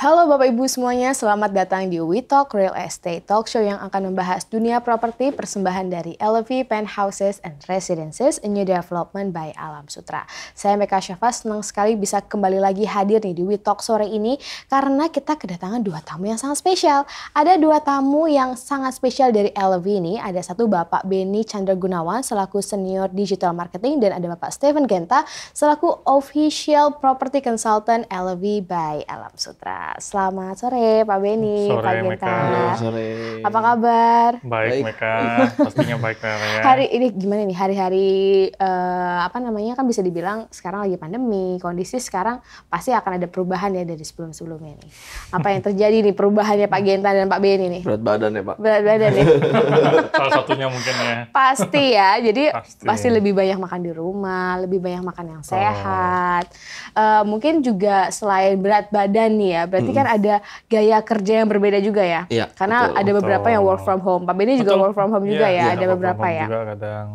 Halo Bapak Ibu semuanya, selamat datang di We Talk Real Estate Talk Show yang akan membahas dunia properti persembahan dari LV Penthouses and Residences a New Development by Alam Sutra. Saya Meka Syafa, senang sekali bisa kembali lagi hadir nih di We Talk sore ini karena kita kedatangan dua tamu yang sangat spesial. Ada dua tamu yang sangat spesial dari LV ini, ada satu Bapak Benny Chandra Gunawan selaku Senior Digital Marketing dan ada Bapak Steven Genta selaku Official Property Consultant LV by Alam Sutra. Selamat sore Pak Beni, Pak Genta. sore. Apa kabar? Baik, baik. Meka. Pastinya baik Meka. Ya. Hari ini gimana nih hari-hari uh, apa namanya kan bisa dibilang sekarang lagi pandemi, kondisi sekarang pasti akan ada perubahan ya dari sebelum-sebelumnya nih. Apa yang terjadi nih perubahannya Pak Genta dan Pak Beni nih? Berat badan ya Pak. Berat badan ya. Salah satunya mungkin ya. Pasti ya. Jadi pasti. pasti lebih banyak makan di rumah, lebih banyak makan yang sehat. Oh. Uh, mungkin juga selain berat badan nih ya, berarti kan ada gaya kerja yang berbeda juga ya. Iya. Karena betul. ada beberapa betul. yang work from home. Pak Benny juga work from home juga iya, ya. ya, ada beberapa ya. Juga kadang.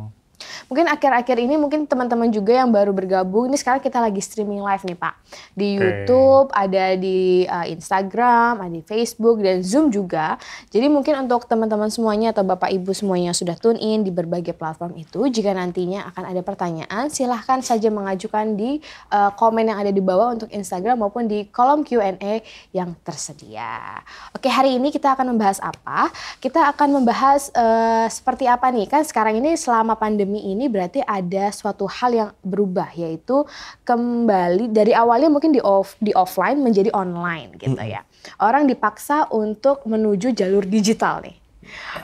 Mungkin akhir-akhir ini mungkin teman-teman juga yang baru bergabung, ini sekarang kita lagi streaming live nih Pak. Di okay. Youtube, ada di uh, Instagram, ada di Facebook, dan Zoom juga. Jadi mungkin untuk teman-teman semuanya atau Bapak Ibu semuanya yang sudah tune in di berbagai platform itu, jika nantinya akan ada pertanyaan, silahkan saja mengajukan di uh, komen yang ada di bawah untuk Instagram maupun di kolom Q&A yang tersedia. Oke, hari ini kita akan membahas apa? Kita akan membahas uh, seperti apa nih, kan sekarang ini selama pandemi ini, ini berarti ada suatu hal yang berubah yaitu kembali dari awalnya mungkin di off di offline menjadi online gitu hmm. ya. Orang dipaksa untuk menuju jalur digital nih.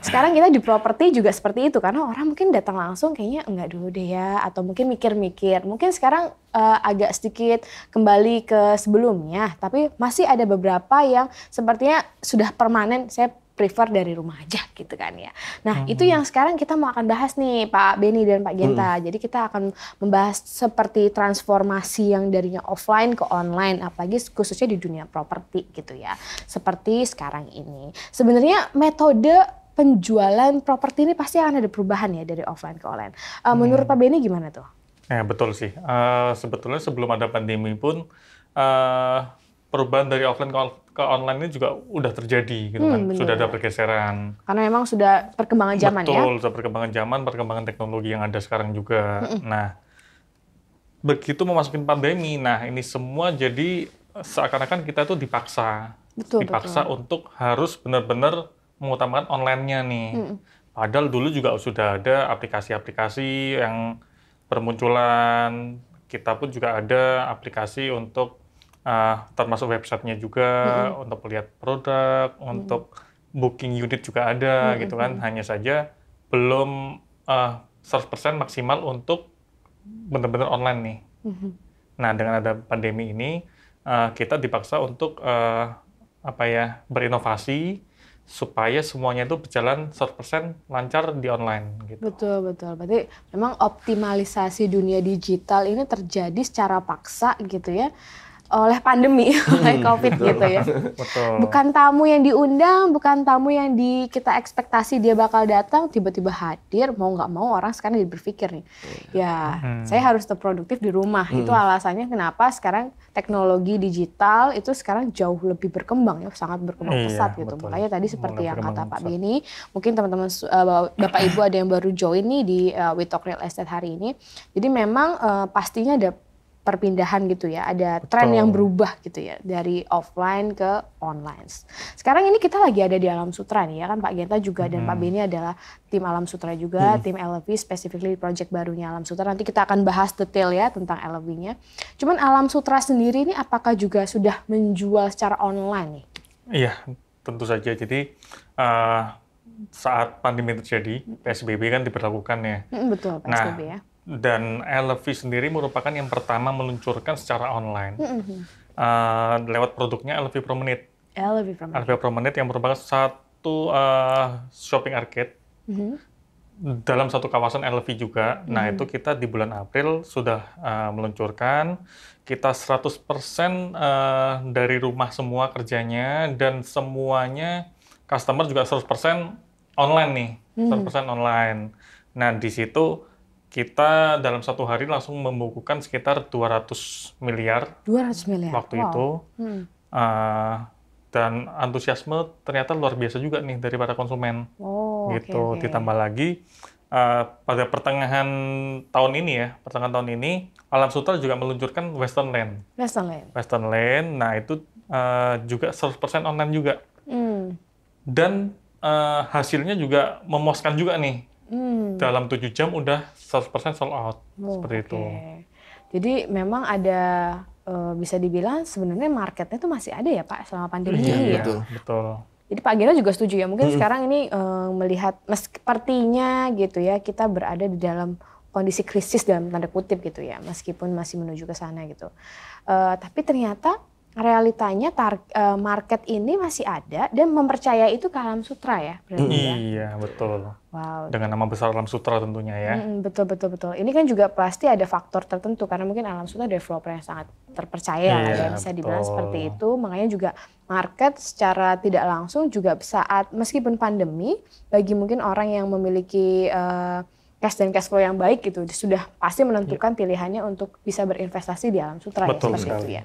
Sekarang kita di properti juga seperti itu karena orang mungkin datang langsung kayaknya enggak dulu deh ya atau mungkin mikir-mikir. Mungkin sekarang uh, agak sedikit kembali ke sebelumnya, tapi masih ada beberapa yang sepertinya sudah permanen. Saya prefer dari rumah aja gitu kan ya. Nah hmm. itu yang sekarang kita mau akan bahas nih Pak Beni dan Pak Genta. Hmm. Jadi kita akan membahas seperti transformasi yang darinya offline ke online, apalagi khususnya di dunia properti gitu ya. Seperti sekarang ini. Sebenarnya metode penjualan properti ini pasti akan ada perubahan ya dari offline ke online. Eh, hmm. Menurut Pak Beni gimana tuh? Eh betul sih. Uh, sebetulnya sebelum ada pandemi pun uh, perubahan dari offline ke, online ini juga udah terjadi gitu hmm, kan. Bener. Sudah ada pergeseran. Karena memang sudah perkembangan zaman Betul, ya. Betul, sudah perkembangan zaman, perkembangan teknologi yang ada sekarang juga. Hmm, hmm. Nah, begitu memasuki pandemi, nah ini semua jadi seakan-akan kita itu dipaksa. Betul, dipaksa betul. untuk harus benar-benar mengutamakan online-nya nih. Hmm, hmm. Padahal dulu juga sudah ada aplikasi-aplikasi yang bermunculan. Kita pun juga ada aplikasi untuk uh, termasuk websitenya juga mm-hmm. untuk melihat produk, mm-hmm. untuk booking unit juga ada mm-hmm. gitu kan. Hanya saja belum uh, ah, 100% maksimal untuk benar-benar online nih. Mm-hmm. Nah dengan ada pandemi ini uh, kita dipaksa untuk uh, apa ya berinovasi supaya semuanya itu berjalan 100% lancar di online gitu. Betul, betul. Berarti memang optimalisasi dunia digital ini terjadi secara paksa gitu ya oleh pandemi, hmm, oleh COVID betul. gitu ya. Betul. Bukan tamu yang diundang, bukan tamu yang di kita ekspektasi dia bakal datang, tiba-tiba hadir, mau nggak mau orang sekarang jadi berpikir nih, iya. ya hmm. saya harus terproduktif di rumah. Hmm. Itu alasannya kenapa sekarang teknologi digital itu sekarang jauh lebih berkembang ya, sangat berkembang hmm, pesat gitu. Betul. Makanya tadi seperti yang kata Pak Beni, mungkin teman-teman uh, Bapak Ibu ada yang baru join nih di uh, We Talk Real Estate hari ini. Jadi memang uh, pastinya ada perpindahan gitu ya, ada tren yang berubah gitu ya dari offline ke online. Sekarang ini kita lagi ada di Alam Sutra nih ya kan Pak Genta juga hmm. dan Pak Beni adalah tim Alam Sutra juga, hmm. tim LV specifically project barunya Alam Sutra. Nanti kita akan bahas detail ya tentang LV-nya. Cuman Alam Sutra sendiri ini apakah juga sudah menjual secara online nih? Iya, tentu saja. Jadi uh, saat pandemi terjadi, PSBB kan diberlakukan ya. Betul, PSBB nah, ya. Dan Elevi sendiri merupakan yang pertama meluncurkan secara online mm-hmm. uh, lewat produknya Elevi Pro Menit. Elevi Pro Menit. yang merupakan satu uh, shopping arcade mm-hmm. dalam satu kawasan Elevi juga. Mm-hmm. Nah itu kita di bulan April sudah uh, meluncurkan. Kita 100% uh, dari rumah semua kerjanya dan semuanya customer juga 100% online nih, 100% hmm. online. Nah, di situ kita dalam satu hari langsung membukukan sekitar 200 miliar. 200 miliar. Waktu wow. itu. Hmm. Uh, dan antusiasme ternyata luar biasa juga nih dari para konsumen. Oh, gitu. Okay, okay. Ditambah lagi uh, pada pertengahan tahun ini ya, pertengahan tahun ini Alam Sutra juga meluncurkan Western Land. Western Land. Western Land. Nah, itu uh, juga 100% online juga. Hmm. Dan uh, hasilnya juga memuaskan juga nih dalam tujuh jam udah 100% sold out oh, seperti okay. itu. Jadi memang ada eh, bisa dibilang sebenarnya marketnya itu masih ada ya Pak selama pandemi iya, ya. Betul, betul. Jadi Pak Gino juga setuju ya mungkin hmm. sekarang ini e, melihat sepertinya gitu ya kita berada di dalam kondisi krisis dalam tanda kutip gitu ya meskipun masih menuju ke sana gitu. Uh, tapi ternyata realitanya tar, eh, market ini masih ada dan mempercaya itu ke alam sutra ya berarti ya. Iya, betul. Wow. Dengan nama besar alam sutra tentunya ya. Mm, betul betul betul. Ini kan juga pasti ada faktor tertentu karena mungkin alam sutra developer yang sangat terpercaya iya, yeah, bisa betul. dibilang seperti itu. Makanya juga market secara tidak langsung juga saat meskipun pandemi bagi mungkin orang yang memiliki uh, cash dan cash flow yang baik gitu sudah pasti iya. menentukan yeah. pilihannya untuk bisa berinvestasi di alam sutra ya, Betul ya seperti sekali. itu ya.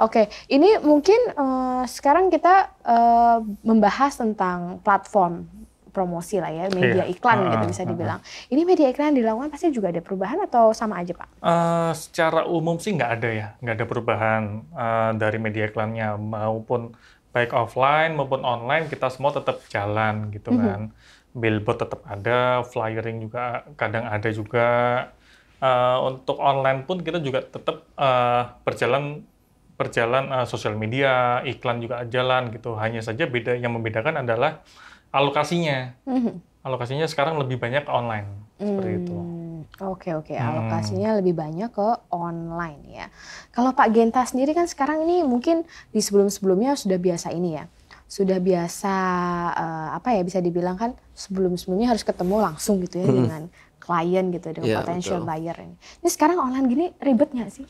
Oke, ini mungkin uh, sekarang kita uh, membahas tentang platform promosi lah ya media iya. iklan uh, gitu bisa dibilang. Uh, Ini media iklan yang dilakukan pasti juga ada perubahan atau sama aja pak? Uh, secara umum sih nggak ada ya, nggak ada perubahan uh, dari media iklannya maupun baik offline maupun online kita semua tetap jalan gitu mm-hmm. kan. Mm -hmm. Billboard tetap ada, flyering juga kadang ada juga. Uh, untuk online pun kita juga tetap uh, berjalan berjalan uh, eh, sosial media, iklan juga jalan gitu. Hanya saja beda yang membedakan adalah alokasinya. Mm-hmm. Alokasinya sekarang lebih banyak online mm. seperti itu. Hmm, oke oke, hmm. alokasinya hmm. lebih banyak ke online ya. Kalau Pak Genta sendiri kan sekarang ini mungkin di sebelum-sebelumnya sudah biasa ini ya. Sudah biasa uh, apa ya bisa dibilang kan sebelum-sebelumnya harus ketemu langsung gitu ya hmm. dengan klien gitu dengan yeah, potential betul. buyer ini. Ini sekarang online gini ribet nggak sih?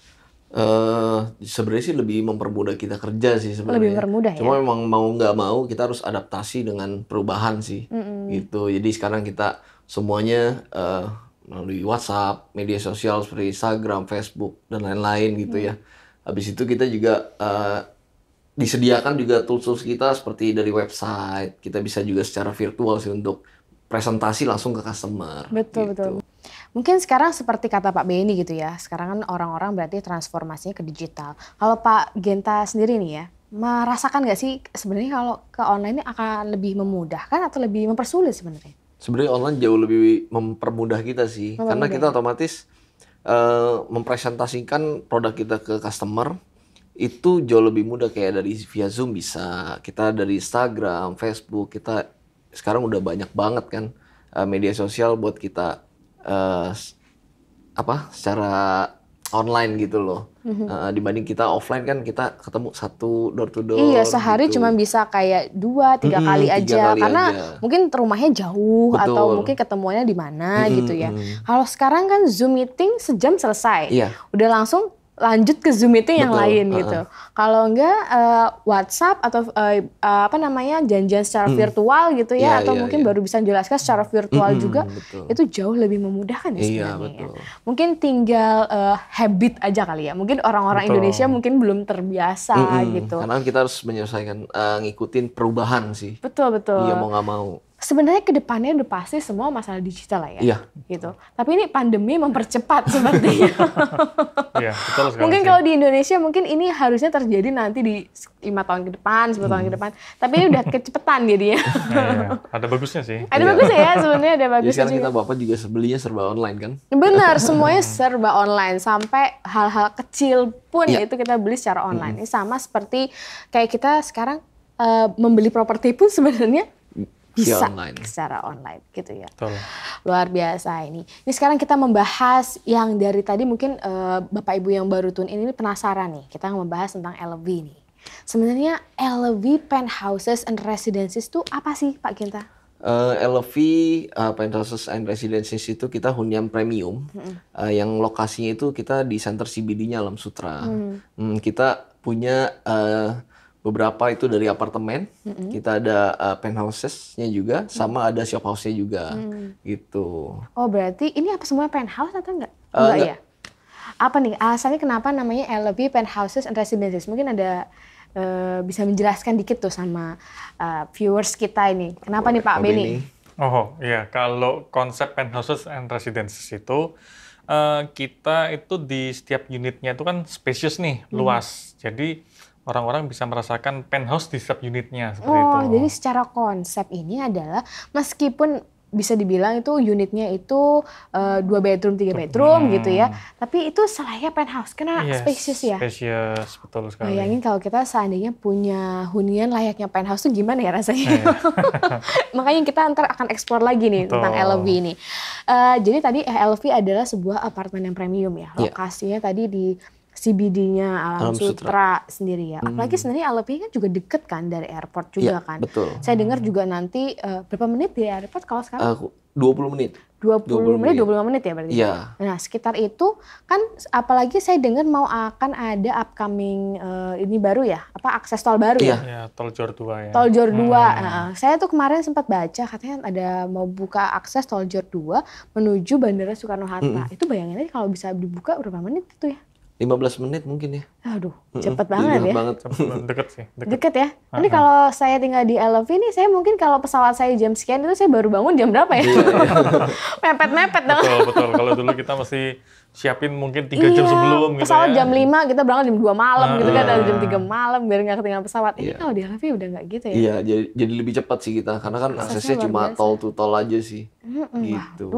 Uh, sebenarnya sih lebih mempermudah kita kerja sih sebenarnya. Lebih mempermudah Cuma ya. Cuma memang mau nggak mau kita harus adaptasi dengan perubahan sih, mm-hmm. gitu. Jadi sekarang kita semuanya uh, melalui WhatsApp, media sosial seperti Instagram, Facebook dan lain-lain gitu ya. mm. ya. Habis itu kita juga uh, disediakan juga tools-tools kita seperti dari website. Kita bisa juga secara virtual sih untuk presentasi langsung ke customer. Betul gitu. betul. Mungkin sekarang seperti kata Pak Beni gitu ya, sekarang kan orang-orang berarti transformasinya ke digital. Kalau Pak Genta sendiri nih ya, merasakan nggak sih sebenarnya kalau ke online ini akan lebih memudahkan atau lebih mempersulit sebenarnya? Sebenarnya online jauh lebih mempermudah kita sih, mempermudah. karena kita ya? otomatis uh, mempresentasikan produk kita ke customer itu jauh lebih mudah kayak dari via Zoom bisa, kita dari Instagram, Facebook, kita sekarang udah banyak banget kan eh, media sosial buat kita uh, apa secara online gitu loh. Mm-hmm. Uh, dibanding kita offline kan kita ketemu satu door to door. Iya sehari gitu. cuma bisa kayak dua tiga mm-hmm, kali tiga aja kali karena aja. mungkin rumahnya jauh Betul. atau mungkin ketemuannya di mana mm-hmm. gitu ya. Mhm. Kalau sekarang kan zoom meeting sejam selesai, yeah. udah langsung lanjut ke Zoom meeting Betul. yang lain uh -huh. gitu. Kalau enggak uh, WhatsApp atau uh, uh, apa namanya janjian secara hmm. virtual gitu ya yeah, atau yeah, mungkin yeah. baru bisa jelaskan secara virtual hmm, juga betul. itu jauh lebih memudahkan ya iya, sebenarnya. Ya. Mungkin tinggal uh, habit aja kali ya. Mungkin orang-orang Indonesia mungkin belum terbiasa hmm, hmm, gitu. Karena kita harus menyelesaikan uh, ngikutin perubahan sih. Betul betul. Iya mau nggak mau sebenarnya kedepannya udah pasti semua masalah digital lah ya, iya. gitu. Tapi ini pandemi mempercepat sepertinya. iya, betul sekali mungkin kalau di Indonesia mungkin ini harusnya terjadi nanti di lima tahun ke depan, sepuluh tahun ke hmm. depan. Tapi ini udah kecepatan jadinya. ya, Ada bagusnya sih. Ada iya. bagusnya ya, sebenarnya ada bagusnya. Jadi sekarang kita bapak juga sebelinya serba online kan? Benar, semuanya hmm. serba online sampai hal-hal kecil pun ya. itu kita beli secara online. Hmm. Ini sama seperti kayak kita sekarang eh, membeli properti pun sebenarnya bisa online. secara online gitu ya. Betul. Luar biasa ini. Ini sekarang kita membahas yang dari tadi mungkin uh, Bapak Ibu yang baru tune ini penasaran nih. Kita membahas tentang LV nih. Sebenarnya LV Penthouses and Residences itu apa sih Pak Ginta? Uh, eh, LV uh, eh, Penthouses and Residences itu kita hunian premium mm -hmm. uh, yang lokasinya itu kita di center CBD-nya Alam Sutra. Mm. Hmm, kita punya uh, beberapa itu dari apartemen, mm -hmm. kita ada uh, penthouses-nya juga, mm. sama ada shop house-nya juga, mm. gitu. Oh berarti ini apa semua penthouse atau enggak? Uh, enggak, enggak ya. Apa nih alasannya kenapa namanya LB Penthouses and Residences? Mungkin ada uh, bisa menjelaskan dikit tuh sama uh, viewers kita ini. Kenapa oh, nih Pak Benny? Oh iya, kalau konsep penthouses and residences itu uh, kita itu di setiap unitnya itu kan spacious nih, mm. luas. Jadi orang-orang bisa merasakan penthouse di setiap unitnya seperti oh, itu. jadi secara konsep ini adalah meskipun bisa dibilang itu unitnya itu uh, dua bedroom tiga hmm. bedroom hmm. gitu ya tapi itu selaya penthouse karena yes, spacious ya spacious betul sekali bayangin kalau kita seandainya punya hunian layaknya penthouse tuh gimana ya rasanya eh. makanya kita ntar akan explore lagi nih betul. tentang LV ini uh, jadi tadi eh, LV adalah sebuah apartemen yang premium ya iya. lokasinya yeah. tadi di CBD-nya Alam, Alam Sutra. Sutra sendiri ya. Hmm. Apalagi sebenarnya Alepi kan juga deket kan dari airport iya, juga ya, kan. Betul. Saya dengar juga nanti uh, berapa menit di airport kalau sekarang? Uh, 20 menit. 20, 20 menit, 25 menit ya berarti. Ya? Iya. Nah, sekitar itu kan apalagi saya dengar mau akan ada upcoming uh, ini baru ya, apa akses tol baru iya. ya? Iya, tol Jor 2 ya. Tol Jor 2. Hmm. Nah, eh, saya tuh kemarin sempat baca katanya ada mau buka akses tol Jor 2 menuju Bandara Soekarno Hatta. Hmm. Itu bayangin aja kalau bisa dibuka berapa menit itu ya? 15 menit mungkin ya. Aduh, cepet mm banget ya. Banget. Cepet Deket sih. Deket, deket ya. Ini kalau saya tinggal di LV ini, saya mungkin kalau pesawat saya jam sekian itu saya baru bangun jam berapa ya? Iya, iya. Mepet-mepet dong. Betul, betul. Kalau dulu kita masih siapin mungkin 3 iya, jam sebelum gitu pesawat ya. jam 5, kita berangkat jam 2 malam gitu kan, atau jam 3 nah. malam biar nggak ketinggalan pesawat. Ini iya. kalau di LV udah nggak gitu ya? Iya, jadi, lebih cepat sih kita. Karena kan aksesnya, cuma tol tol aja sih. Mm -mm. Gitu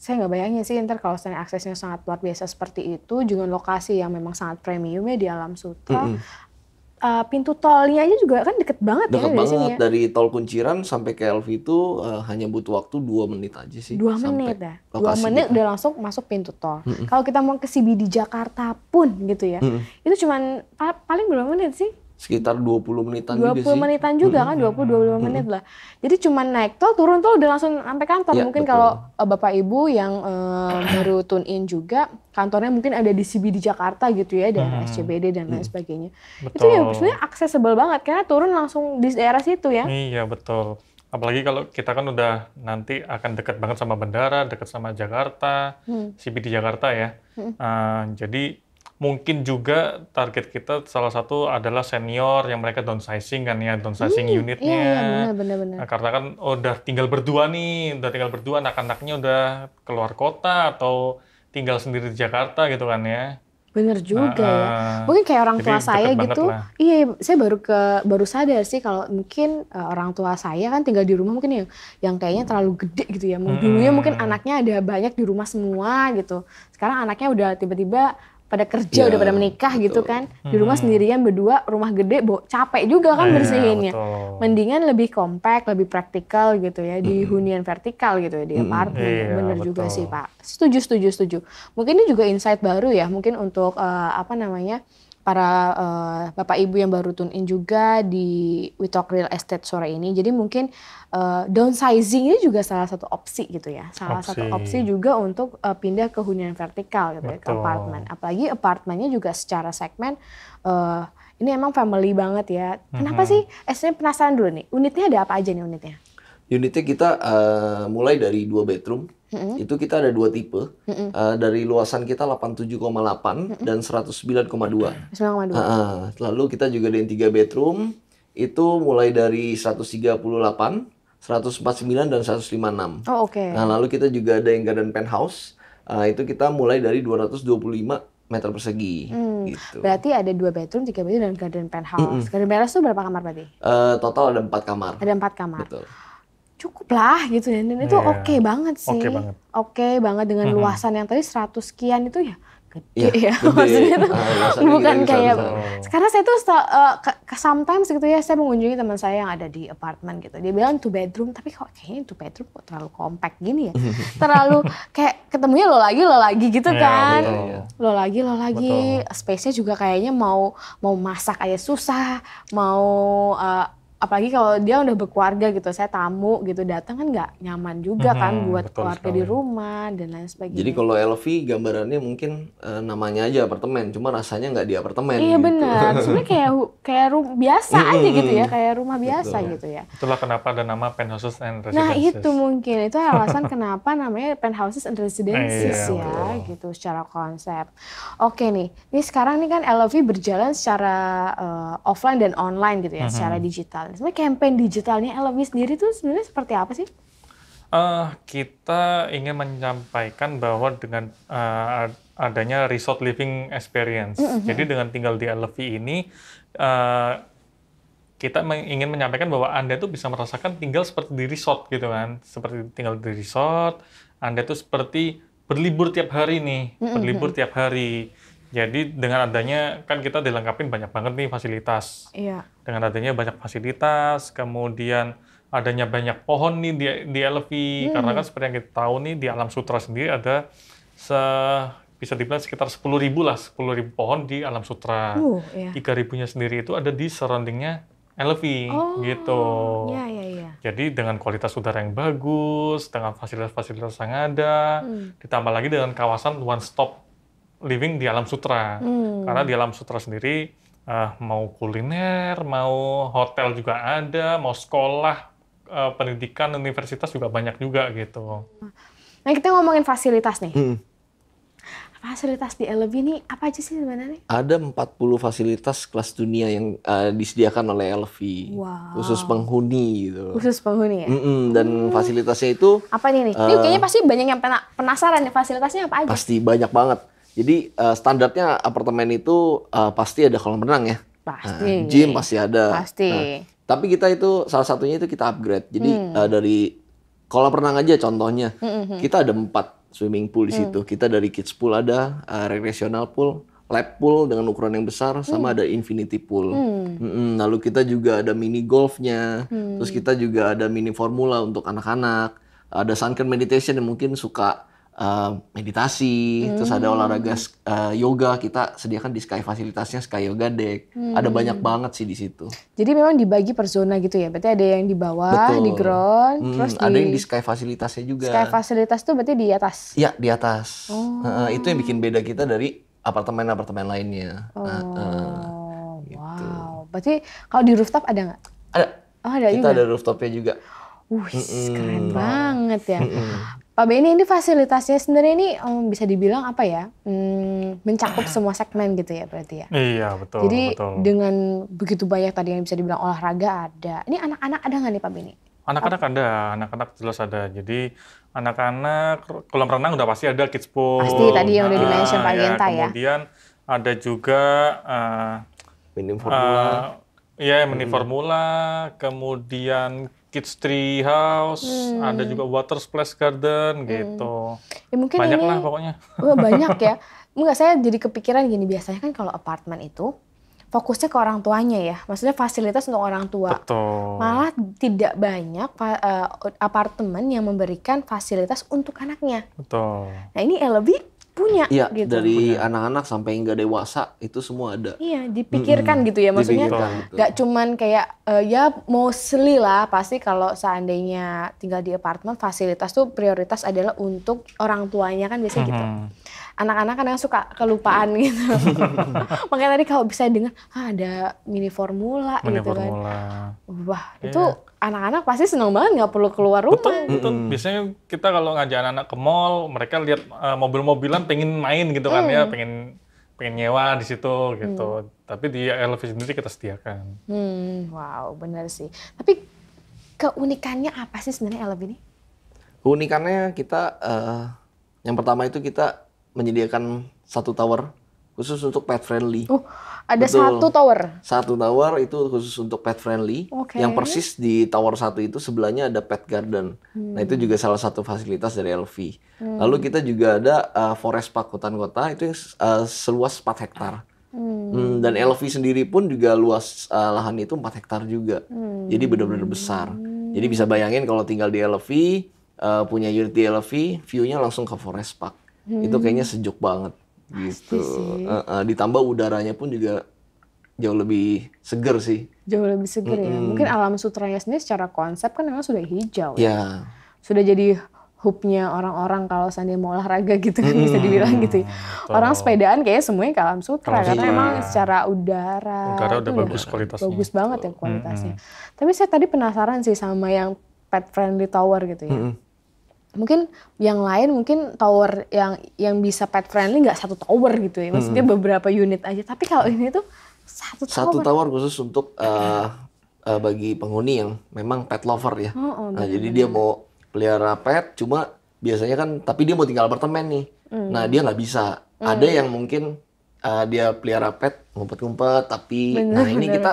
saya nggak bayangin sih ntar kalau misalnya aksesnya sangat luar biasa seperti itu juga lokasi yang memang sangat premium ya di alam sutra mm -hmm. uh, pintu tolnya aja juga kan deket banget deket ya dari banget. sini banget ya. dari tol Kunciran sampai ke LV itu uh, hanya butuh waktu dua menit aja sih dua menit ya? dua menit udah langsung masuk pintu tol mm -hmm. kalau kita mau ke CBD Jakarta pun gitu ya mm -hmm. itu cuman paling berapa menit sih sekitar 20 menitan 20 juga sih. 20 menitan juga hmm. kan, 20 25 menit lah. Jadi cuma naik tol, turun tol udah langsung sampai kantor. Ya, mungkin kalau eh, Bapak Ibu yang uh, baru tune in juga, kantornya mungkin ada di CBD di Jakarta gitu ya, dan hmm. SCBD dan lain hmm. sebagainya. Betul. Itu ya maksudnya aksesibel banget karena turun langsung di daerah situ ya. Iya, betul. Apalagi kalau kita kan udah nanti akan dekat banget sama bandara, dekat sama Jakarta, hmm. CBD Jakarta ya. Hmm. Uh, jadi mungkin juga target kita salah satu adalah senior yang mereka downsizing kan ya downsizing hmm, unitnya iya, iya, bener, bener. Nah, karena kan oh, udah tinggal berdua nih udah tinggal berdua anak-anaknya udah keluar kota atau tinggal sendiri di Jakarta gitu kan ya Bener juga uh, ya. Nah, mungkin kayak orang tua saya gitu. Iya, saya baru ke baru sadar sih kalau mungkin uh, orang tua saya kan tinggal di rumah mungkin yang yang kayaknya terlalu gede gitu ya. Hmm. Dulunya hmm. mungkin anaknya ada banyak di rumah semua gitu. Sekarang anaknya udah tiba-tiba pada kerja yeah. udah iya, pada menikah gitu betul. gitu kan di hmm. rumah sendirian berdua rumah gede bo capek juga kan yeah, bersihinnya betul. mendingan lebih kompak lebih praktikal gitu ya di hmm. hunian vertikal gitu ya di hmm. yeah, bener betul. juga sih pak setuju setuju setuju mungkin ini juga insight baru ya mungkin untuk uh, apa namanya para uh, bapak ibu yang baru tune in juga di We Talk Real Estate sore ini. Jadi mungkin uh, downsizing ini juga salah satu opsi gitu ya. Salah opsi. satu opsi juga untuk uh, pindah ke hunian vertikal gitu Betul. ya ke apartemen. Apalagi apartemennya juga secara segmen uh, ini emang family banget ya. Kenapa mm -hmm. sih? Esnya penasaran dulu nih. Unitnya ada apa aja nih unitnya? Unitnya kita uh, mulai dari dua bedroom hmm Itu kita ada dua tipe. Mm-hmm. Uh, dari luasan kita 87,8 mm-hmm. dan 109,2. koma Uh, lalu kita juga ada yang tiga bedroom. Itu mulai dari 138 149 dan 156. Oh, oke. Okay. Nah, lalu kita juga ada yang garden penthouse. Uh, itu kita mulai dari 225 meter persegi. Hmm. Gitu. Berarti ada dua bedroom, tiga bedroom dan garden penthouse. Mm -mm. Garden penthouse itu berapa kamar berarti? Uh, total ada empat kamar. Ada empat kamar. Betul cukup lah gitu ya. Dan itu yeah. oke okay banget sih. Oke okay banget. okay banget dengan mm-hmm. luasan yang tadi 100 sekian itu ya gede iya, ya. Maksudnya itu ah, bukan kayak oh. sekarang saya tuh uh, sometimes gitu ya saya mengunjungi teman saya yang ada di apartemen gitu. Dia bilang two bedroom tapi kok kayaknya two bedroom kok terlalu compact gini ya. terlalu kayak ketemunya lo lagi lo lagi gitu yeah, kan. Betul. Iya. Lo lagi lo lagi space-nya juga kayaknya mau mau masak aja susah, mau uh, apalagi kalau dia udah berkeluarga gitu saya tamu gitu datang kan nggak nyaman juga hmm, kan buat keluarga sekali. di rumah dan lain sebagainya jadi kalau Elvi gambarannya mungkin uh, namanya aja apartemen cuma rasanya nggak di apartemen iya gitu. benar sebenarnya kayak kayak rumah biasa hmm, aja gitu ya kayak rumah biasa gitu ya itulah kenapa ada nama penthouses and nah, residences nah itu mungkin itu alasan kenapa namanya penthouses and residences eh, iya, ya betul. gitu secara konsep oke nih ini sekarang nih kan Elvi berjalan secara uh, offline dan online gitu ya hmm. secara digital sebenarnya campaign digitalnya LMI sendiri itu sebenarnya seperti apa sih? Uh, kita ingin menyampaikan bahwa dengan uh, adanya resort living experience, mm -hmm. jadi dengan tinggal di LMI ini, uh, kita ingin menyampaikan bahwa Anda itu bisa merasakan tinggal seperti di resort gitu kan, seperti tinggal di resort, Anda itu seperti berlibur tiap hari nih, mm -hmm. berlibur tiap hari jadi dengan adanya kan kita dilengkapi banyak banget nih fasilitas. Iya. Dengan adanya banyak fasilitas, kemudian adanya banyak pohon nih di di LV hmm. karena kan seperti yang kita tahu nih di alam sutra sendiri ada se bisa dibilang sekitar 10 ribu lah, 10 ribu pohon di alam sutra. Uh, iya. 3 ribunya sendiri itu ada di surroundingnya LV oh, gitu. Iya, iya, iya. Jadi dengan kualitas udara yang bagus, dengan fasilitas-fasilitas yang ada, hmm. ditambah lagi dengan kawasan one stop living di alam sutra. Hmm. Karena di alam sutra sendiri uh, mau kuliner, mau hotel juga ada, mau sekolah, uh, pendidikan, universitas juga banyak juga gitu. Nah kita ngomongin fasilitas nih. Hmm. Fasilitas di LB ini apa aja sih sebenarnya? Ada 40 fasilitas kelas dunia yang uh, disediakan oleh LV. Wow. Khusus penghuni gitu. Khusus penghuni ya? Mm -mm, dan hmm. fasilitasnya itu... Apa nih? Uh, ini kayaknya pasti banyak yang penasaran nih fasilitasnya apa aja? Pasti banyak banget jadi uh, standarnya apartemen itu uh, pasti ada kolam renang ya. Pasti. Nah, gym pasti ada. Pasti. Nah, tapi kita itu salah satunya itu kita upgrade. Jadi hmm. uh, dari kolam renang aja contohnya. Hmm, hmm, hmm, Kita ada empat swimming pool di hmm. situ. Kita dari kids pool ada, uh, recreational pool, lab pool dengan ukuran yang besar, sama ada infinity pool. Hmm. Hmm, lalu kita juga ada mini golfnya. Hmm. Terus kita juga ada mini formula untuk anak-anak. Ada sunken meditation yang mungkin suka uh, meditasi, hmm. terus ada hmm. olahraga uh, yoga kita sediakan di Sky fasilitasnya Sky Yoga Deck. Hmm. Ada banyak banget sih di situ. Jadi memang dibagi per zona gitu ya. Berarti ada yang di bawah, Betul. di ground, hmm, terus ada di, yang di Sky fasilitasnya juga. Sky fasilitas tuh berarti di atas. Iya, di atas. Oh. Uh, itu yang bikin beda kita dari apartemen-apartemen lainnya. Oh. Uh, uh, gitu. Wow. Berarti kalau di rooftop ada nggak? Ada. Oh, ada kita juga. ada rooftopnya juga. Wih, mm -mm. keren banget ya. Mm -mm. Pak Benny ini fasilitasnya sendiri ini um, bisa dibilang apa ya, hmm, mencakup semua segmen gitu ya berarti ya. Iya betul. Jadi betul. dengan begitu banyak tadi yang bisa dibilang olahraga ada. Ini anak-anak ada nggak nih Pak Benny? Anak-anak ada, anak-anak jelas ada. Jadi anak-anak kolam renang udah pasti ada kids pool. Pasti tadi yang udah nah, dimention nah, Pak Genta ya, ya. Kemudian ada juga uh, eh, minum formula. Uh, eh, ya, mini formula, kemudian Kids Tree House, hmm. ada juga Water Splash Garden hmm. gitu. Ya mungkin banyak ini, lah pokoknya. Oh, banyak ya. Enggak, saya jadi kepikiran gini, biasanya kan kalau apartemen itu fokusnya ke orang tuanya ya. Maksudnya fasilitas untuk orang tua. Betul. Malah tidak banyak eh, apartemen yang memberikan fasilitas untuk anaknya. Betul. Nah, ini lebih punya iya, gitu. dari anak-anak sampai nggak dewasa itu semua ada iya dipikirkan hmm, gitu ya maksudnya nggak gitu. cuman kayak uh, ya mostly lah pasti kalau seandainya tinggal di apartemen fasilitas tuh prioritas adalah untuk orang tuanya kan biasanya hmm. gitu anak-anak kadang suka kelupaan iya. gitu. Makanya tadi kalau bisa dengar ah, ada mini formula gitu mini gitu formula. kan. Wah, yeah. itu anak-anak pasti seneng banget nggak perlu keluar rumah. Betul, betul. Hmm. Biasanya kita kalau ngajak anak-anak ke mall, mereka lihat uh, mobil-mobilan pengen main gitu kan ya, mm. pengen pengen nyewa di situ gitu. Hmm. Tapi di LV sendiri kita sediakan. Hmm, wow, benar sih. Tapi keunikannya apa sih sebenarnya LV ini? Keunikannya kita uh, yang pertama itu kita menyediakan satu tower khusus untuk pet friendly. Uh, ada Betul. satu tower. Satu tower itu khusus untuk pet friendly. Okay. Yang persis di tower satu itu sebelahnya ada pet garden. Hmm. Nah itu juga salah satu fasilitas dari LV. Hmm. Lalu kita juga ada uh, forest park hutan kota itu uh, seluas 4 hektar. Hmm. Hmm, dan LV sendiri pun juga luas uh, lahan itu 4 hektar juga. Hmm. Jadi benar-benar besar. Hmm. Jadi bisa bayangin kalau tinggal di LV, uh, punya unit di LV, view-nya langsung ke forest park hmm. itu kayaknya hmm. sejuk banget gitu uh, uh, ditambah udaranya pun juga jauh lebih seger sih jauh lebih seger mm -hmm. ya mungkin alam sutranya sendiri secara konsep kan memang sudah hijau yeah. ya sudah jadi hubnya orang-orang kalau seandainya mau olahraga gitu kan hmm. bisa dibilang gitu ya. Orang sepedaan kayaknya semuanya alam sutra kalam karena emang secara udara udara udah bagus udah kualitasnya. Bagus banget ya kualitasnya. Hmm. Tapi saya tadi penasaran sih sama yang pet friendly tower gitu ya. Hmm mungkin yang lain mungkin tower yang yang bisa pet friendly nggak satu tower gitu ya maksudnya hmm. beberapa unit aja tapi kalau ini tuh satu tower. satu tower khusus untuk uh, uh, bagi penghuni yang memang pet lover ya oh, oh, nah jadi dia mau pelihara pet cuma biasanya kan tapi dia mau tinggal apartemen nih hmm. nah dia nggak bisa hmm. ada yang mungkin uh, dia pelihara pet ngumpet-ngumpet tapi bener, nah ini bener. kita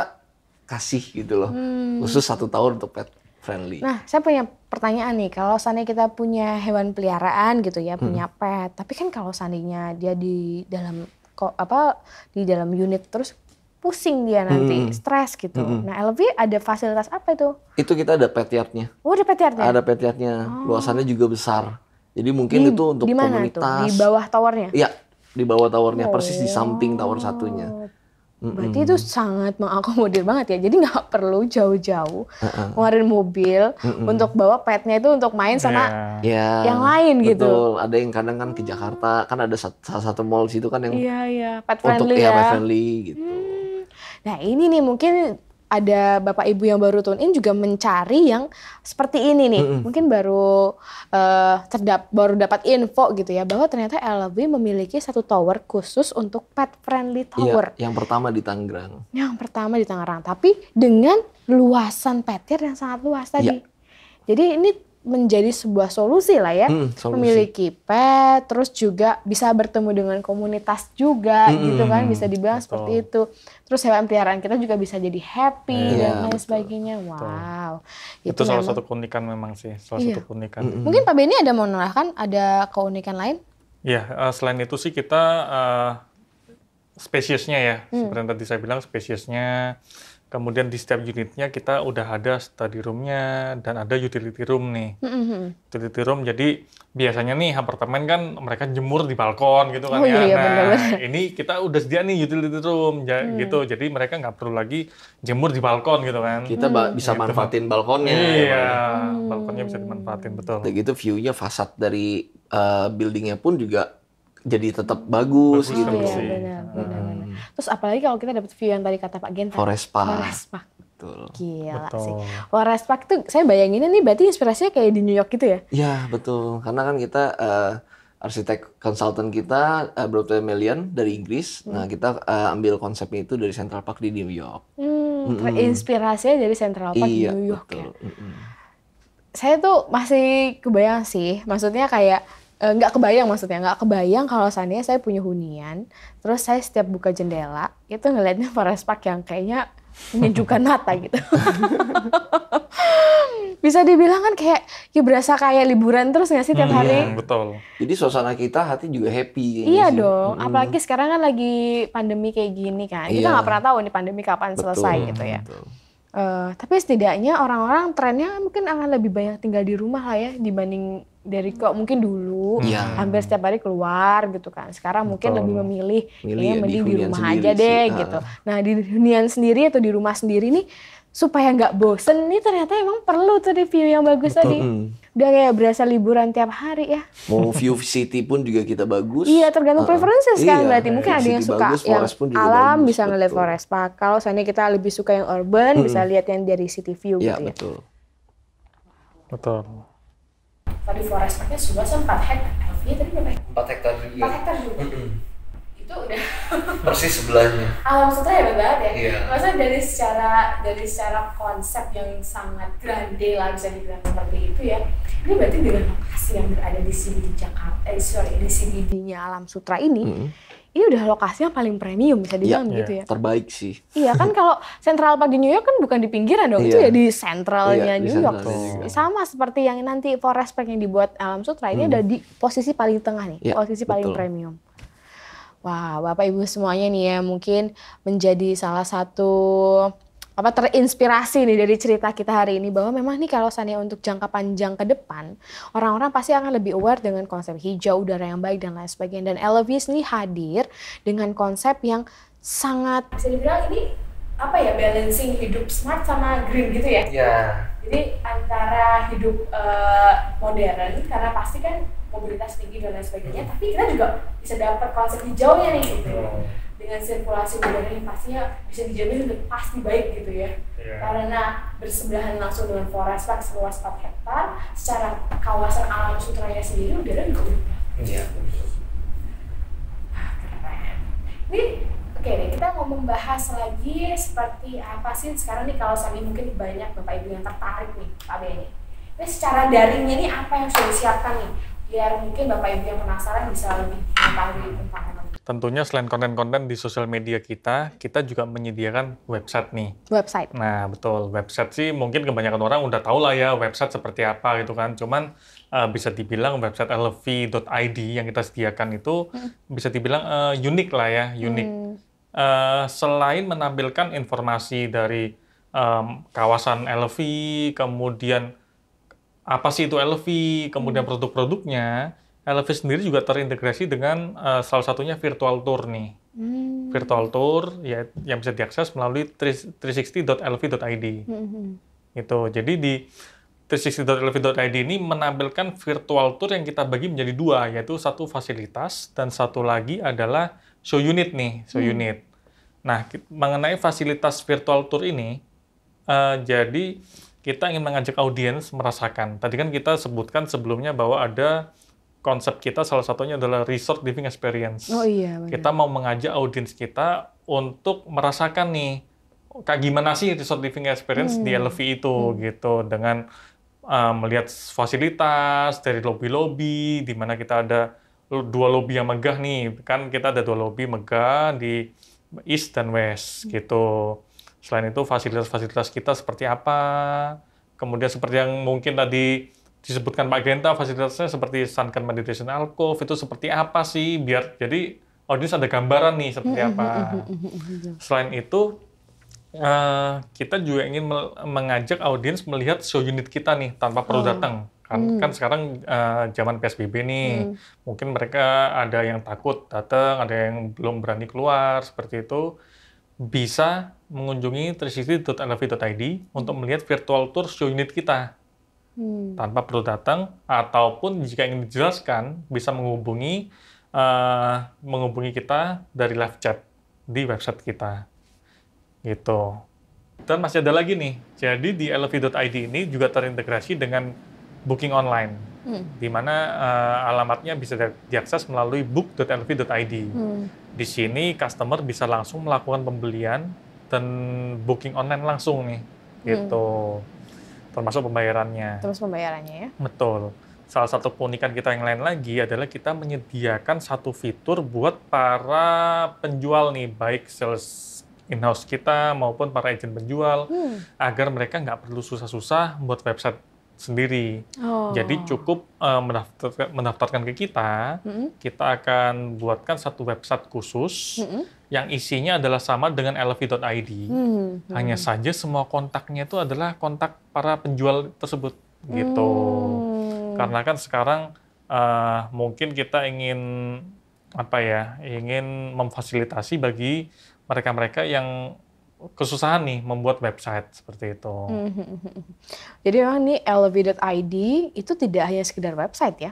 kasih gitu loh hmm. khusus satu tower untuk pet friendly. Nah, saya punya pertanyaan nih, kalau seandainya kita punya hewan peliharaan gitu ya, hmm. punya pet, tapi kan kalau seandainya dia di dalam kok apa di dalam unit terus pusing dia nanti, hmm. stres gitu. Hmm. Nah, LV ada fasilitas apa itu? Itu kita ada pet yardnya. Oh, ada pet yardnya? Ada pet yardnya. Oh. Luasannya juga besar. Jadi mungkin di, itu untuk di mana komunitas. Itu? Di bawah towernya? Iya, di bawah towernya, oh. persis di oh, samping tower satunya. Berarti mm itu sangat mengakomodir banget ya. Jadi nggak perlu jauh-jauh uh -uh. ngeluarin mobil uh -uh. untuk bawa petnya itu untuk main sama yeah. Iya. yang lain gitu. Betul. gitu. Ada yang kadang kan ke Jakarta kan ada salah satu mall situ kan yang yeah, yeah. pet friendly untuk iya, ya. pet friendly gitu. Hmm. Nah ini nih mungkin ada bapak ibu yang baru tune in juga mencari yang seperti ini nih. Mm -hmm. Mungkin baru uh, terdap baru dapat info gitu ya bahwa ternyata LV memiliki satu tower khusus untuk pet friendly iya, tower. Iya, yang pertama di Tangerang. Yang pertama di Tangerang, tapi dengan luasan petir yang sangat luas tadi. Ya. Jadi ini menjadi sebuah solusi lah ya hmm, solusi. memiliki pet terus juga bisa bertemu dengan komunitas juga hmm, gitu kan bisa hmm, dibilang betul. seperti itu terus hewan peliharaan kita juga bisa jadi happy yeah, dan lain betul, sebagainya wow itu, itu salah satu keunikan memang sih salah iya. satu keunikan -hmm. mungkin Pak Benny ada mau menerahkan ada keunikan lain ya uh, selain itu sih kita uh, spesiesnya ya hmm. seperti yang tadi saya bilang spesiesnya Kemudian di setiap unitnya kita udah ada study roomnya dan ada utility room nih. Mm-hmm. Utility room jadi biasanya nih apartemen kan mereka jemur di balkon gitu kan oh, ya. Iya, nah bener -bener. ini kita udah sedia nih utility room ya, mm. gitu. Jadi mereka nggak perlu lagi jemur di balkon gitu kan. Kita mm. bisa gitu. manfaatin balkonnya. Iya, iya. balkonnya hmm. bisa dimanfaatin betul. Dan gitu viewnya fasad dari uh, buildingnya pun juga jadi tetap bagus, bagus gitu. Iya, benar, benar, hmm. benar. Terus apalagi kalau kita dapat view yang tadi kata Pak Genta. Forest Park. Forest Park. Betul. Gila betul. sih. Forest Park tuh saya bayanginnya nih berarti inspirasinya kayak di New York gitu ya? Iya betul. Karena kan kita uh, arsitek konsultan kita uh, Broadway Million dari Inggris. Hmm. Nah kita uh, ambil konsepnya itu dari Central Park di New York. Hmm, terinspirasinya dari Central Park iya, di New York betul. ya. Mm Saya tuh masih kebayang sih. Maksudnya kayak Eh, nggak kebayang maksudnya nggak kebayang kalau seandainya saya punya hunian terus saya setiap buka jendela itu ngeliatnya forest park yang kayaknya menunjukkan mata gitu bisa dibilang kan kayak ya berasa kayak liburan terus nggak sih tiap hmm, hari iya, betul jadi suasana kita hati juga happy iya sih. Gitu. dong hmm. apalagi sekarang kan lagi pandemi kayak gini kan kita iya. nggak pernah tahu nih pandemi kapan betul, selesai hmm, gitu ya betul. Uh, tapi setidaknya orang-orang trennya mungkin akan lebih banyak tinggal di rumah lah ya dibanding dari kok mungkin dulu ya. hampir setiap hari keluar gitu kan. Sekarang Betul. mungkin lebih memilih Milih, ya, ya mending di rumah aja aja deh gitu. Ah. Nah, di hunian sendiri atau di rumah sendiri nih supaya nggak bosen nih ternyata emang perlu tuh review yang bagus Betul. tadi. Hmm. Udah kayak berasa liburan tiap hari ya. Mau view city pun juga kita bagus. Iya, tergantung uh, preferences kan iya, berarti mungkin ada yang suka bagus, yang alam bagus, bisa ngeliat forest park. Kalau soalnya kita lebih suka yang urban hmm. bisa lihat yang dari city view ya, gitu ya. Betul. Betul tadi forest parknya seluas empat hektar Elvia tadi berapa empat hektar juga empat hektar juga itu udah persis sebelahnya alam sutra hebat banget ya yeah. maksudnya dari secara dari secara konsep yang sangat grande lah bisa dibilang seperti itu ya ini berarti dengan lokasi yang berada di sini di Jakarta eh sorry di sini di alam sutra ini mm -hmm ini iya, udah lokasinya paling premium bisa iya, dibilang ya, gitu ya. Terbaik sih. Iya kan kalau Central Park di New York kan bukan di pinggiran dong, iya. itu ya di sentralnya iya, New York. Tuh. Sama seperti yang nanti Forest Park yang dibuat Alam Sutra ini hmm. ada di posisi paling tengah nih, ya, posisi betul. paling premium. Wah, wow, Bapak Ibu semuanya nih ya mungkin menjadi salah satu apa terinspirasi nih dari cerita kita hari ini bahwa memang nih kalau sania untuk jangka panjang ke depan orang-orang pasti akan lebih aware dengan konsep hijau udara yang baik dan lain sebagainya dan Elvis nih hadir dengan konsep yang sangat bisa dibilang ini apa ya balancing hidup smart sama green gitu ya? Iya. Jadi antara hidup uh, modern karena pasti kan mobilitas tinggi dan lain sebagainya, tapi kita juga bisa dapat konsep hijaunya nih gitu dengan sirkulasi udara yang pastinya bisa dijamin untuk pasti baik gitu ya yeah. karena bersebelahan langsung dengan forest park seluas 4 hektar secara kawasan alam sutranya sendiri udara juga berubah iya ah, ini oke okay, deh kita mau membahas lagi seperti apa sih sekarang nih kalau ini mungkin banyak bapak ibu yang tertarik nih pak Benny ini secara daringnya nih apa yang sudah disiapkan nih biar mungkin Bapak Ibu yang penasaran bisa lebih mengetahui tentang Tentunya selain konten-konten di sosial media kita, kita juga menyediakan website nih. Website. Nah, betul. Website sih mungkin kebanyakan orang udah tahu lah ya website seperti apa gitu kan. Cuman uh, bisa dibilang website lv.id yang kita sediakan itu hmm. bisa dibilang uh, unik lah ya, unik. Hmm. Uh, selain menampilkan informasi dari um, kawasan LV, kemudian apa sih itu LV, kemudian hmm. produk-produknya. LV sendiri juga terintegrasi dengan uh, salah satunya virtual tour nih. Hmm. Virtual tour ya yang bisa diakses melalui 360.lv.id. Hmm, hmm. Gitu. Jadi di 360.lv.id ini menampilkan virtual tour yang kita bagi menjadi dua, yaitu satu fasilitas dan satu lagi adalah show unit nih, show hmm. unit. Nah, mengenai fasilitas virtual tour ini, uh, jadi kita ingin mengajak audiens merasakan. Tadi kan kita sebutkan sebelumnya bahwa ada konsep kita salah satunya adalah resort living experience. Oh iya. Kita mau mengajak audiens kita untuk merasakan nih kayak gimana sih resort living experience hmm. di LV itu hmm. gitu dengan uh, melihat fasilitas dari lobi lobi, di mana kita ada dua lobi yang megah nih. Kan kita ada dua lobi megah di east dan west hmm. gitu Selain itu fasilitas-fasilitas kita seperti apa? Kemudian seperti yang mungkin tadi disebutkan Pak Genta, fasilitasnya seperti Sunken Meditation Alcove itu seperti apa sih? Biar jadi audiens ada gambaran nih seperti apa. Selain itu uh, kita juga ingin mengajak audiens melihat show unit kita nih tanpa perlu ah. datang kan hmm. kan sekarang uh, zaman psbb nih hmm. mungkin mereka ada yang takut datang ada yang belum berani keluar seperti itu bisa mengunjungi 360.lv.id untuk melihat virtual tour show unit kita. Hmm. Tanpa perlu datang, ataupun jika ingin dijelaskan, bisa menghubungi uh, menghubungi kita dari live chat di website kita. Gitu. Dan masih ada lagi nih, jadi di lv.id ini juga terintegrasi dengan booking online, hmm. di mana uh, alamatnya bisa diakses melalui book.lv.id. Hmm. Di sini customer bisa langsung melakukan pembelian dan booking online langsung nih, hmm. gitu. Hmm. Termasuk pembayarannya. Terus pembayarannya ya? Betul. Salah satu keunikan kita yang lain lagi adalah kita menyediakan satu fitur buat para penjual nih, baik sales in-house kita maupun para agent penjual, hmm. agar mereka nggak perlu susah-susah buat website sendiri. Oh. Jadi cukup uh, eh, mendaftarkan, mendaftarkan ke kita, mm -hmm. kita akan buatkan satu website khusus mm -hmm. yang isinya adalah sama dengan lv.id, Mm -hmm. Hanya saja semua kontaknya itu adalah kontak para penjual tersebut gitu. Mm. Karena kan sekarang uh, mungkin kita ingin apa ya, ingin memfasilitasi bagi mereka-mereka yang kesusahan nih membuat website seperti itu. Mm-hmm. Jadi memang nih elevated.id itu tidak hanya sekedar website ya?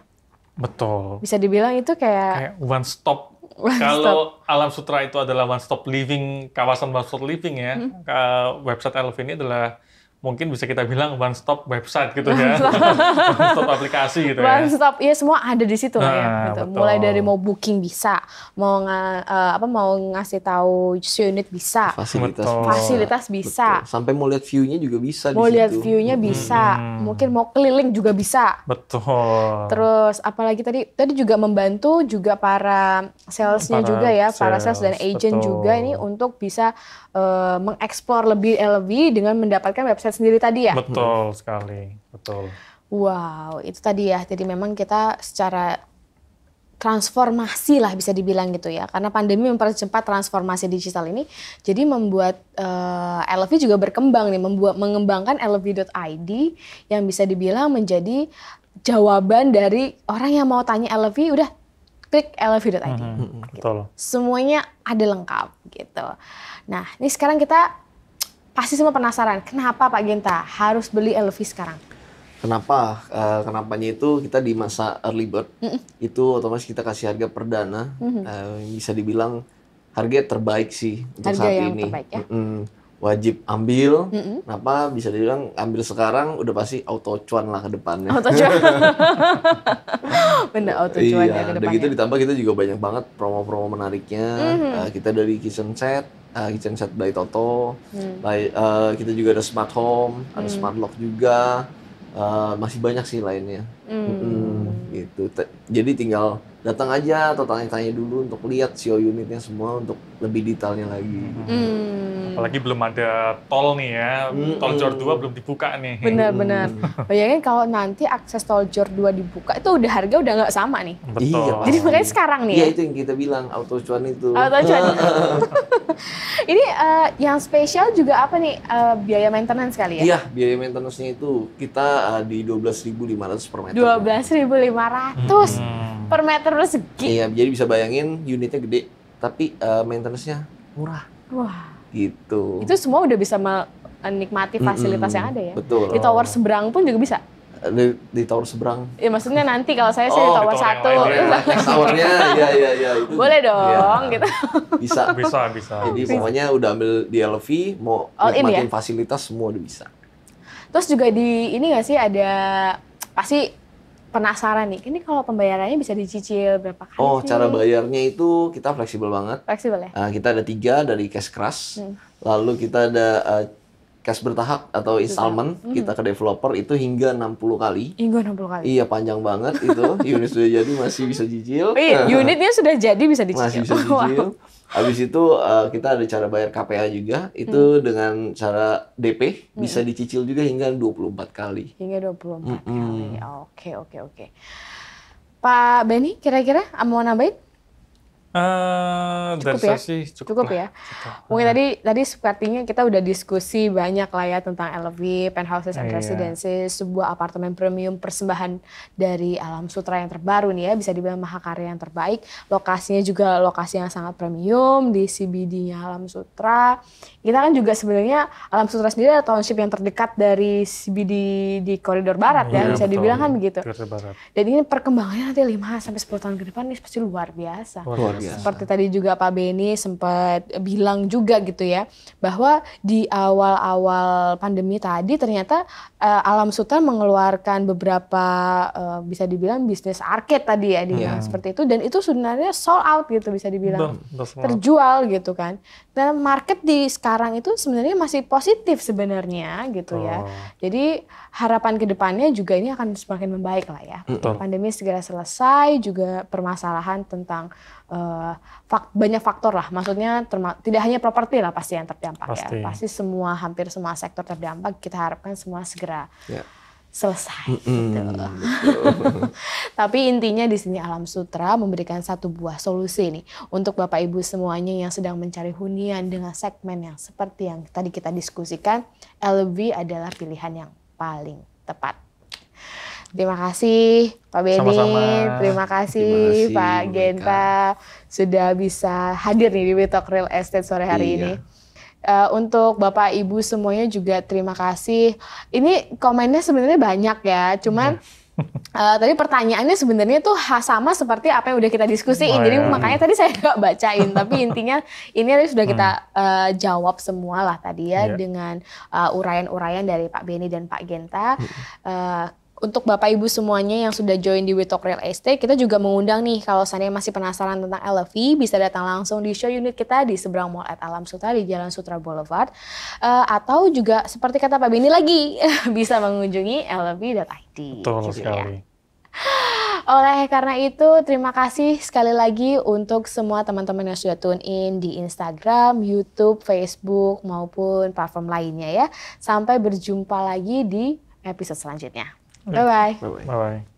Betul. Bisa dibilang itu kayak, kayak one stop. One Kalau stop. Alam Sutra itu adalah one stop living, kawasan one stop living ya. Mm-hmm. Website Elevate ini adalah mungkin bisa kita bilang one stop website gitu ya, one stop aplikasi gitu ya. One stop, ya semua ada di situ lah ya. Nah, gitu. Mulai dari mau booking bisa, mau nga, uh, apa mau ngasih tahu unit bisa, fasilitas, betul. fasilitas bisa, betul. sampai mau lihat view-nya juga bisa. Mau lihat view-nya hmm. bisa, hmm. mungkin mau keliling juga bisa. Betul. Terus apalagi tadi, tadi juga membantu juga para salesnya para juga ya, sales, para sales dan agent betul. juga ini untuk bisa uh, mengeksplor lebih eh, lebih dengan mendapatkan website mindset sendiri tadi ya? Betul sekali, betul. Wow, itu tadi ya. Jadi memang kita secara transformasi lah bisa dibilang gitu ya. Karena pandemi mempercepat transformasi digital ini, jadi membuat uh, eh, LV juga berkembang nih, membuat mengembangkan LV.id yang bisa dibilang menjadi jawaban dari orang yang mau tanya LV udah klik lv.id. Hmm, gitu. Betul. Semuanya ada lengkap gitu. Nah, ini sekarang kita pasti semua penasaran kenapa Pak Genta harus beli LV sekarang? Kenapa? Uh, kenapanya itu kita di masa early bird mm -mm. itu otomatis kita kasih harga perdana mm -hmm. uh, eh, bisa dibilang harga terbaik sih untuk harga saat yang ini. Terbaik, ya? mm -mm. Wajib ambil. Mm -hmm. Kenapa? Bisa dibilang ambil sekarang udah pasti auto cuan lah ke depannya. Auto cuan. Benda auto cuan ya iya, ya ke depannya. Dan gitu ditambah kita juga banyak banget promo-promo menariknya. Mm -hmm. uh, kita dari kitchen set uh, eh, kitchen set by Toto, hmm. by, uh, kita juga ada smart home, hmm. ada smart lock juga, uh, masih banyak sih lainnya, hmm. Hmm, gitu. jadi tinggal datang aja atau tanya-tanya dulu untuk lihat CEO unitnya semua untuk lebih detailnya lagi. Hmm. Apalagi belum ada tol nih ya, hmm. tol jor 2 hmm. belum dibuka nih. Benar-benar. Hmm. Bayangin oh, kan kalau nanti akses tol jor 2 dibuka, itu udah harga udah nggak sama nih. Betul. Iya, Jadi makanya sekarang nih iya, ya. itu yang kita bilang, auto cuan itu. Auto cuan. Ini uh, yang spesial juga apa nih, uh, biaya maintenance kali ya? Iya, biaya maintenance-nya itu kita uh, di 12.500 per meter. 12.500? Hmm per meter persegi. Iya, jadi bisa bayangin unitnya gede, tapi uh, maintenance-nya murah. Wah. Gitu. Itu semua udah bisa menikmati fasilitas mm -hmm. yang ada ya. Betul. Di tower seberang pun juga bisa. Eh, di, di tower seberang. Iya, maksudnya nanti kalau saya oh, saya di tower, satu. Ya. Towernya, iya iya iya. Boleh dong, ya. gitu. Bisa. Bisa, bisa. Jadi bisa. pokoknya udah ambil di LV, mau All oh, nikmatin ya? fasilitas semua udah bisa. Terus juga di ini nggak sih ada pasti penasaran nih, ini kalau pembayarannya bisa dicicil berapa kali? Oh, sih? cara bayarnya itu kita fleksibel banget. Fleksibel ya? Uh, kita ada tiga dari cash crush, hmm. lalu kita ada uh, cash bertahap atau installment hmm. kita ke developer itu hingga 60 kali. Hingga 60 kali. Iya, panjang banget itu. unit sudah jadi masih bisa cicil. Iya, unitnya sudah jadi bisa dicicil. Masih bisa dicicil. wow. Habis itu uh, kita ada cara bayar KPA juga, itu hmm. dengan cara DP hmm. bisa dicicil juga hingga 24 kali. Hingga 24 hmm. kali. Oke, oke, oke. Pak Benny kira-kira mau nambahin? Uh, cukup ya? sih cukup, cukup ya. Mungkin nah. tadi tadi sepertinya kita udah diskusi banyak lah ya tentang LV, penthouses and iya. residences, iya. sebuah apartemen premium persembahan dari Alam Sutra yang terbaru nih ya, bisa dibilang mahakarya yang terbaik. Lokasinya juga lokasi yang sangat premium di CBD-nya Alam Sutra. Kita kan juga sebenarnya Alam Sutra sendiri adalah township yang terdekat dari CBD di koridor barat ya, iya, bisa bisa dibilang kan begitu. Jadi Dan ini perkembangannya nanti 5 sampai 10 tahun ke depan ini pasti luar biasa. Luar biasa. Seperti tadi juga Pak Beni sempat bilang juga gitu ya bahwa di awal-awal pandemi tadi ternyata uh, Alam Sutra mengeluarkan beberapa uh, bisa dibilang bisnis arcade tadi ya di yeah. seperti itu dan itu sebenarnya sold out gitu bisa dibilang terjual gitu kan dan market di sekarang itu sebenarnya masih positif sebenarnya gitu ya. oh. ya. Jadi harapan kedepannya juga ini akan semakin membaik lah ya. Betul. Pandemi segera selesai, juga permasalahan tentang uh, fak banyak faktor lah. Maksudnya tidak hanya properti lah pasti yang terdampak ya. pasti. ya. Pasti semua hampir semua sektor terdampak. Kita harapkan semua segera. Yeah selesai mm -hmm. gitu. Tapi intinya di sini Alam Sutra memberikan satu buah solusi nih untuk Bapak Ibu semuanya yang sedang mencari hunian dengan segmen yang seperti yang tadi kita diskusikan, LV adalah pilihan yang paling tepat. Terima kasih Pak Beni, terima kasih, terima Pak Genta sudah bisa hadir nih di Witok Real Estate sore hari iya. ini. Uh, untuk Bapak Ibu semuanya juga terima kasih. Ini komennya sebenarnya banyak ya, cuman hmm. Uh, tadi pertanyaannya sebenarnya tuh sama seperti apa yang udah kita diskusi Oh, Jadi iya. makanya tadi saya nggak bacain, tapi intinya ini sudah kita uh, jawab semua lah tadi ya yeah. dengan uraian-uraian uh, dari Pak Beni dan Pak Genta. Uh, untuk Bapak Ibu semuanya yang sudah join di Witok Real Estate, kita juga mengundang nih kalau seandainya masih penasaran tentang LV, bisa datang langsung di show unit kita di seberang Mall at Alam Sutra di Jalan Sutra Boulevard. Uh, atau juga seperti kata Pak Beni lagi, bisa mengunjungi lv.id. Betul gitu ya. sekali. Oleh karena itu, terima kasih sekali lagi untuk semua teman-teman yang sudah tune in di Instagram, YouTube, Facebook, maupun platform lainnya ya. Sampai berjumpa lagi di episode selanjutnya. Bye bye. Bye bye.